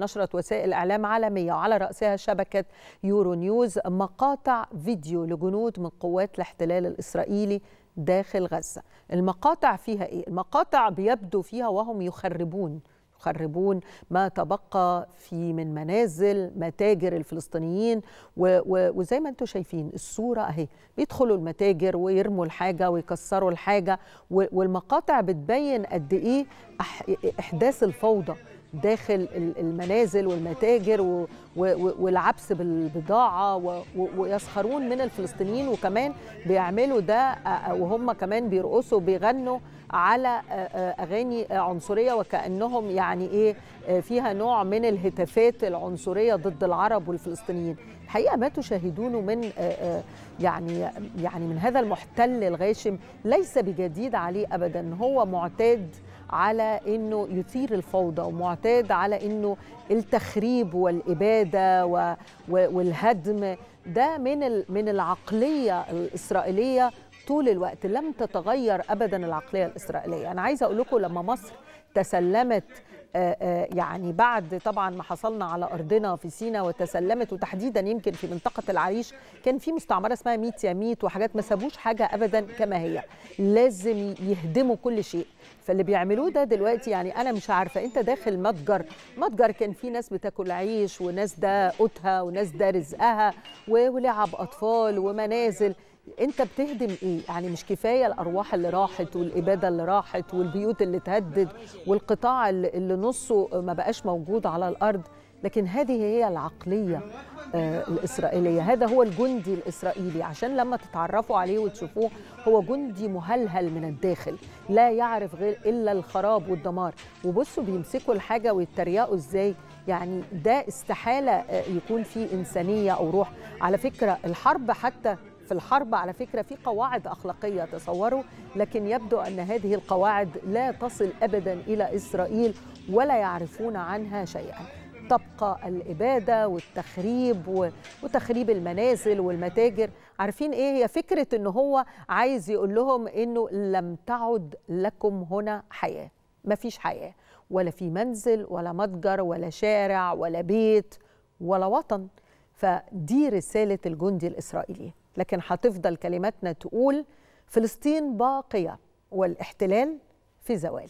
نشرت وسائل اعلام عالميه وعلى راسها شبكه يورو نيوز مقاطع فيديو لجنود من قوات الاحتلال الاسرائيلي داخل غزه المقاطع فيها ايه المقاطع بيبدو فيها وهم يخربون يخربون ما تبقى في من منازل متاجر الفلسطينيين و و وزي ما انتم شايفين الصورة اهي بيدخلوا المتاجر ويرموا الحاجة ويكسروا الحاجة والمقاطع بتبين قد ايه احداث الفوضى داخل المنازل والمتاجر والعبس بالبضاعة ويسخرون من الفلسطينيين وكمان بيعملوا ده وهم كمان بيرقصوا بيغنوا على أغاني عنصرية وكأنهم يعني إيه آه، فيها نوع من الهتافات العنصرية ضد العرب والفلسطينيين الحقيقة ما تشاهدونه من آه، آه، يعني يعني من هذا المحتل الغاشم ليس بجديد عليه أبدا هو معتاد على انه يثير الفوضى ومعتاد على انه التخريب والاباده والهدم ده من من العقليه الاسرائيليه طول الوقت لم تتغير ابدا العقليه الاسرائيليه انا عايزه اقول لكم لما مصر تسلمت آه، آه، يعني بعد طبعا ما حصلنا على ارضنا في سينا وتسلمت وتحديدا يمكن في منطقه العريش كان في مستعمره اسمها ميت يا ميت وحاجات ما سابوش حاجه ابدا كما هي لازم يهدموا كل شيء فاللي بيعملوه ده دلوقتي يعني انا مش عارفه انت داخل متجر متجر كان في ناس بتاكل عيش وناس ده قوتها وناس ده رزقها ولعب اطفال ومنازل انت بتهدم ايه يعني مش كفايه الارواح اللي راحت والاباده اللي راحت والبيوت اللي تهدد والقطاع اللي نصه ما بقاش موجود على الارض لكن هذه هي العقليه آه، الاسرائيليه هذا هو الجندي الاسرائيلي عشان لما تتعرفوا عليه وتشوفوه هو جندي مهلهل من الداخل لا يعرف غير الا الخراب والدمار وبصوا بيمسكوا الحاجه ويتريقوا ازاي يعني ده استحاله آه، يكون فيه انسانيه او روح على فكره الحرب حتى في الحرب على فكرة في قواعد أخلاقية تصوروا لكن يبدو أن هذه القواعد لا تصل أبدا إلى إسرائيل ولا يعرفون عنها شيئا تبقى الإبادة والتخريب وتخريب المنازل والمتاجر عارفين إيه هي فكرة ان هو عايز يقول لهم أنه لم تعد لكم هنا حياة ما فيش حياة ولا في منزل ولا متجر ولا شارع ولا بيت ولا وطن فدي رسالة الجندي الإسرائيلي لكن هتفضل كلماتنا تقول فلسطين باقيه والاحتلال في زوال